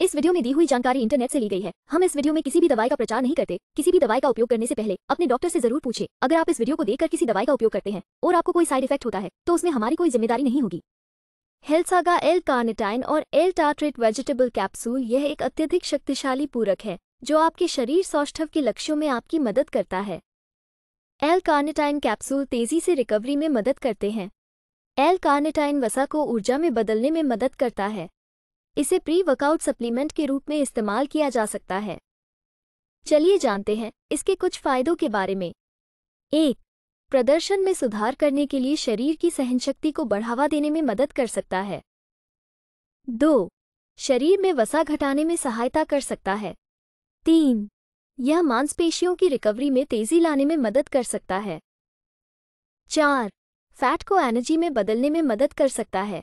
इस वीडियो में दी हुई जानकारी इंटरनेट से ली गई है हम इस वीडियो में किसी भी दवाई का प्रचार नहीं करते किसी भी दवाई का उपयोग करने से पहले अपने डॉक्टर से जरूर पूछे अगर आप इस वीडियो को देखकर किसी दवाई का उपयोग करते हैं और आपको कोई साइड इफेक्ट होता है तो उसमें हमारी कोई जिम्मेदारी नहीं होगी हेल्थागा एल कार्नेटाइन और एल टाट्रेट वेजिटेबल कैप्सूल यह एक अत्यधिक शक्तिशाली पूरक है जो आपके शरीर सौष्ठव के लक्ष्यों में आपकी मदद करता है एल कार्नेटाइन कैप्सूल तेजी से रिकवरी में मदद करते हैं एल कार्नेटाइन वसा को ऊर्जा में बदलने में मदद करता है इसे प्री वर्कआउट सप्लीमेंट के रूप में इस्तेमाल किया जा सकता है चलिए जानते हैं इसके कुछ फायदों के बारे में एक प्रदर्शन में सुधार करने के लिए शरीर की सहनशक्ति को बढ़ावा देने में मदद कर सकता है दो शरीर में वसा घटाने में सहायता कर सकता है तीन यह मांसपेशियों की रिकवरी में तेजी लाने में मदद कर सकता है चार फैट को एनर्जी में बदलने में मदद कर सकता है